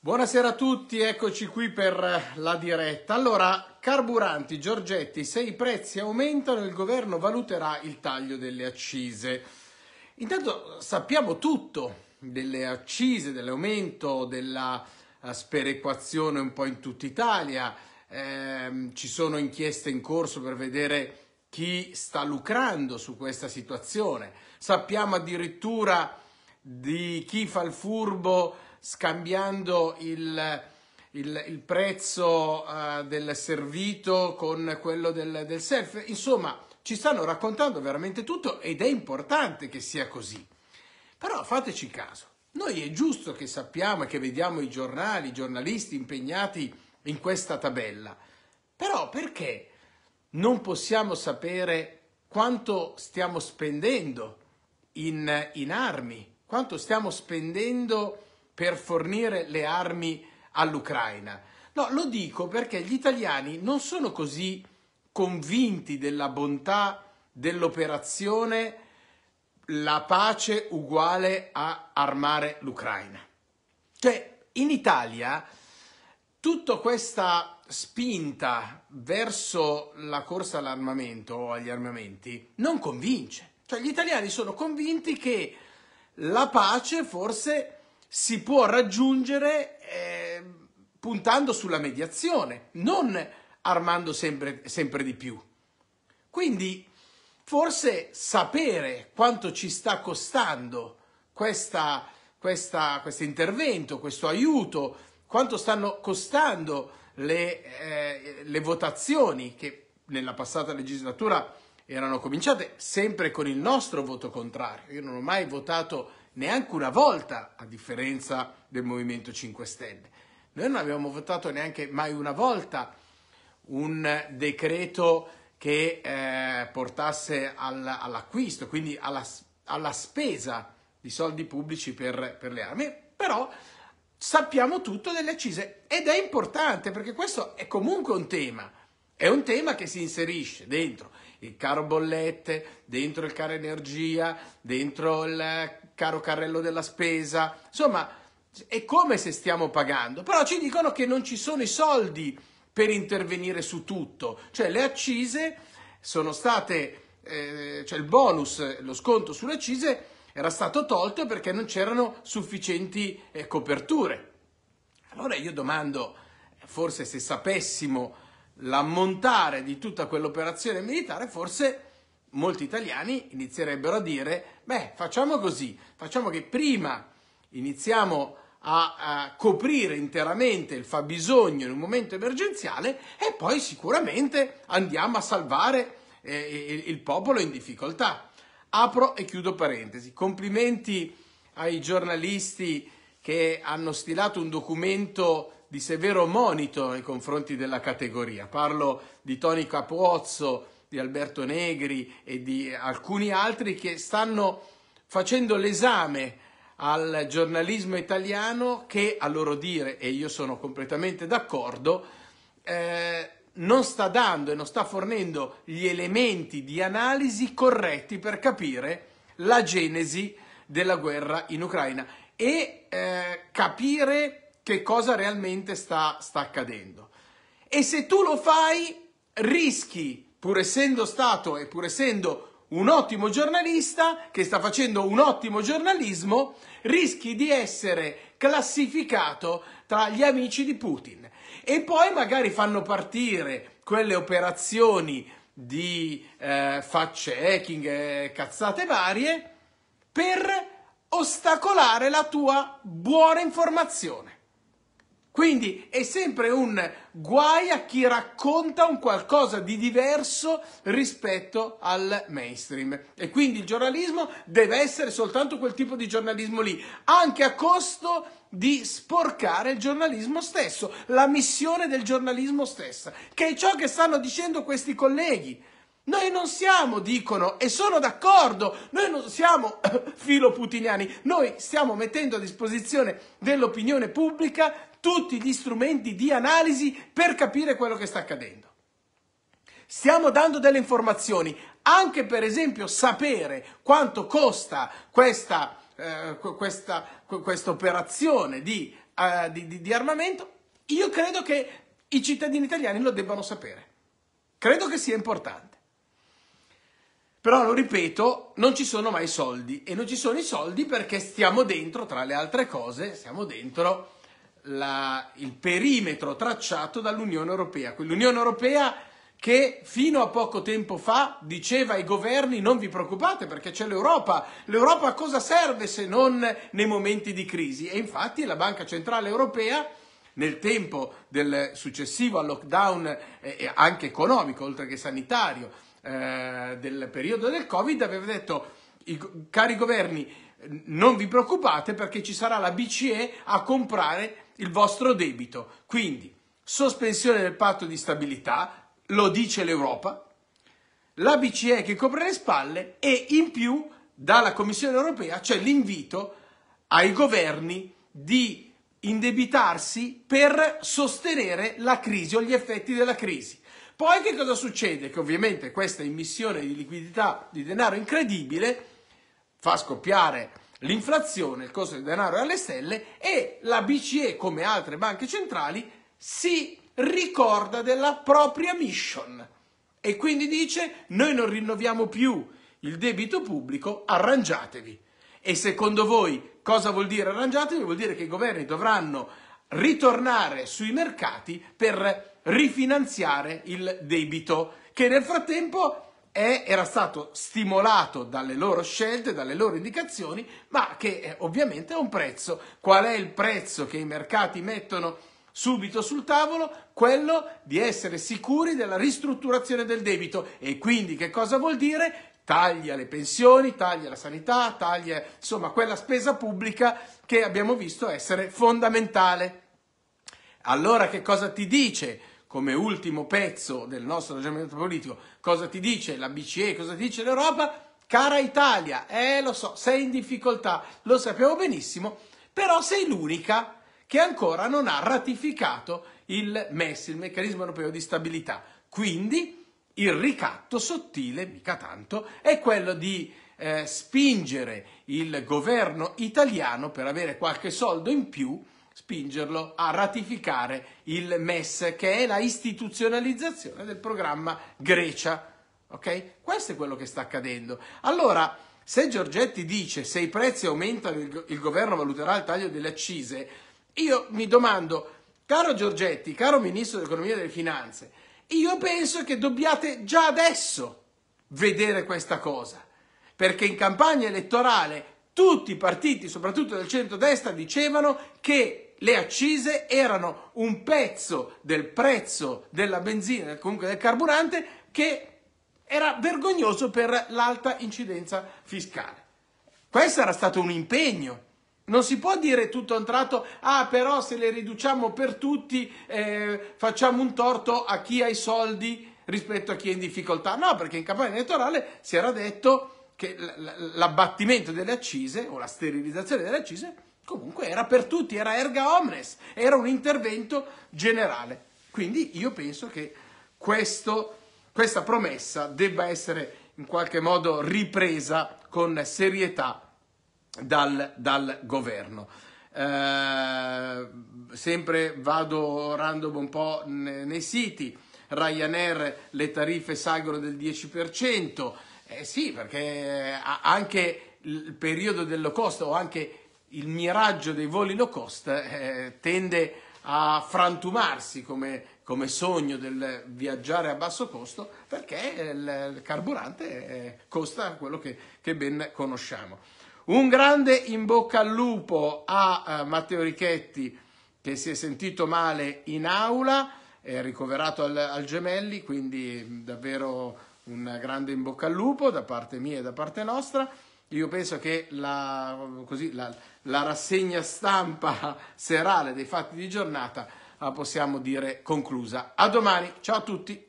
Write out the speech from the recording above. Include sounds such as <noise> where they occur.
Buonasera a tutti, eccoci qui per eh, la diretta. Allora, carburanti, Giorgetti, se i prezzi aumentano il governo valuterà il taglio delle accise. Intanto sappiamo tutto delle accise, dell'aumento, della eh, sperequazione un po' in tutta Italia. Eh, ci sono inchieste in corso per vedere chi sta lucrando su questa situazione. Sappiamo addirittura di chi fa il furbo scambiando il, il, il prezzo uh, del servito con quello del, del self. Insomma, ci stanno raccontando veramente tutto ed è importante che sia così. Però fateci caso, noi è giusto che sappiamo e che vediamo i giornali, i giornalisti impegnati in questa tabella, però perché non possiamo sapere quanto stiamo spendendo in, in armi, quanto stiamo spendendo per fornire le armi all'Ucraina. No, lo dico perché gli italiani non sono così convinti della bontà dell'operazione la pace uguale a armare l'Ucraina. Cioè, in Italia tutta questa spinta verso la corsa all'armamento o agli armamenti non convince. Cioè, gli italiani sono convinti che la pace forse si può raggiungere eh, puntando sulla mediazione, non armando sempre, sempre di più. Quindi forse sapere quanto ci sta costando questa, questa, questo intervento, questo aiuto, quanto stanno costando le, eh, le, votazioni che nella passata legislatura erano cominciate sempre con il nostro voto contrario. Io non ho mai votato neanche una volta, a differenza del Movimento 5 Stelle. Noi non abbiamo votato neanche mai una volta un decreto che eh, portasse al, all'acquisto, quindi alla, alla, spesa di soldi pubblici per, per le armi, però sappiamo tutto delle accise ed è importante perché questo è comunque un tema, è un tema che si inserisce dentro il caro bollette, dentro il caro energia, dentro il caro carrello della spesa, insomma è come se stiamo pagando, però ci dicono che non ci sono i soldi per intervenire su tutto, cioè le accise sono state, eh, cioè il bonus, lo sconto sulle accise era stato tolto perché non c'erano sufficienti eh, coperture. Allora io domando, forse se sapessimo l'ammontare di tutta quell'operazione militare, forse molti italiani inizierebbero a dire, beh, facciamo così, facciamo che prima iniziamo a, a coprire interamente il fabbisogno in un momento emergenziale e poi sicuramente andiamo a salvare eh, il, il popolo in difficoltà. Apro e chiudo parentesi. Complimenti ai giornalisti che hanno stilato un documento di severo monito nei confronti della categoria. Parlo di Tony Capuozzo, di Alberto Negri e di alcuni altri che stanno facendo l'esame al giornalismo italiano che, a loro dire, e io sono completamente d'accordo, eh, non sta dando e non sta fornendo gli elementi di analisi corretti per capire la genesi della guerra in Ucraina e eh, capire che cosa realmente sta, sta accadendo. E se tu lo fai, rischi, pur essendo stato e pur essendo un ottimo giornalista, che sta facendo un ottimo giornalismo, rischi di essere classificato tra gli amici di Putin. E poi magari fanno partire quelle operazioni di eh, fact checking, eh, cazzate varie, per ostacolare la tua buona informazione. Quindi è sempre un guai a chi racconta un qualcosa di diverso rispetto al mainstream. E quindi il giornalismo deve essere soltanto quel tipo di giornalismo lì, anche a costo di sporcare il giornalismo stesso, la missione del giornalismo stessa, che è ciò che stanno dicendo questi colleghi. Noi non siamo, dicono, e sono d'accordo, noi non siamo <coughs> filo putiniani, noi stiamo mettendo a disposizione dell'opinione pubblica tutti gli strumenti di analisi per capire quello che sta accadendo. Stiamo dando delle informazioni, anche per esempio sapere quanto costa questa, eh, questa, questa operazione di, eh, di, di, di armamento, io credo che i cittadini italiani lo debbano sapere. Credo che sia importante. Però lo ripeto, non ci sono mai soldi e non ci sono i soldi perché stiamo dentro, tra le altre cose, stiamo dentro la, il perimetro tracciato dall'Unione Europea. quell'Unione Europea che fino a poco tempo fa diceva ai governi non vi preoccupate perché c'è l'Europa. L'Europa a cosa serve se non nei momenti di crisi? E infatti la Banca Centrale Europea nel tempo del successivo lockdown eh, eh anche economico oltre che sanitario eh, del periodo del Covid aveva detto cari governi non vi preoccupate perché ci sarà la BCE a comprare il vostro debito. Quindi sospensione del patto di stabilità, lo dice l'Europa, la BCE che copre le spalle e in più dalla Commissione europea c'è l'invito ai governi di indebitarsi per sostenere la crisi o gli effetti della crisi. Poi che cosa succede? Che ovviamente questa immissione di liquidità di denaro incredibile fa scoppiare l'inflazione, il costo del denaro è alle stelle e la BCE, come altre banche centrali, si ricorda della propria mission e quindi dice noi non rinnoviamo più il debito pubblico, arrangiatevi. E secondo voi cosa vuol dire arrangiatevi? Vuol dire che i governi dovranno ritornare sui mercati per rifinanziare il debito, che nel frattempo è, era stato stimolato dalle loro scelte, dalle loro indicazioni, ma che eh, ovviamente ha un prezzo. Qual è il prezzo che i mercati mettono subito sul tavolo? Quello di essere sicuri della ristrutturazione del debito. E quindi che cosa vuol dire? Taglia le pensioni, taglia la sanità, taglia insomma quella spesa pubblica che abbiamo visto essere fondamentale. Allora che cosa ti dice? come ultimo pezzo del nostro ragionamento politico, cosa ti dice la BCE, cosa ti dice l'Europa? Cara Italia, eh lo so, sei in difficoltà, lo sappiamo benissimo, però sei l'unica che ancora non ha ratificato il MES, il meccanismo europeo di stabilità. Quindi il ricatto sottile, mica tanto, è quello di eh, spingere il governo italiano per avere qualche soldo in più spingerlo a ratificare il MES, che è la istituzionalizzazione del programma Grecia. Ok? Questo è quello che sta accadendo. Allora, se Giorgetti dice se i prezzi aumentano il, governo valuterà il taglio delle accise, io mi domando, caro Giorgetti, caro Ministro dell'Economia e delle Finanze, io penso che dobbiate già adesso vedere questa cosa, perché in campagna elettorale tutti i partiti, soprattutto del centro-destra, dicevano che le accise erano un pezzo del prezzo della benzina, comunque del carburante, che era vergognoso per l'alta incidenza fiscale. Questo era stato un impegno. Non si può dire tutto a un tratto, ah però se le riduciamo per tutti eh, facciamo un torto a chi ha i soldi rispetto a chi è in difficoltà. No, perché in campagna elettorale si era detto che l'abbattimento delle accise o la sterilizzazione delle accise Comunque era per tutti, era erga omnes, era un intervento generale. Quindi io penso che questo, questa promessa debba essere in qualche modo ripresa con serietà dal, dal governo. Eh, sempre vado random un po' nei siti, Ryanair le tariffe salgono del 10%, eh sì perché anche il periodo del low cost o anche il miraggio dei voli low cost eh, tende a frantumarsi come, come, sogno del viaggiare a basso costo perché il carburante eh, costa quello che, che, ben conosciamo. Un grande in bocca al lupo a eh, Matteo Richetti che si è sentito male in aula, è ricoverato al, al Gemelli, quindi davvero un grande in bocca al lupo da parte mia e da parte nostra. Io penso che la, così, la, la rassegna stampa serale dei fatti di giornata la possiamo dire conclusa. A domani, ciao a tutti!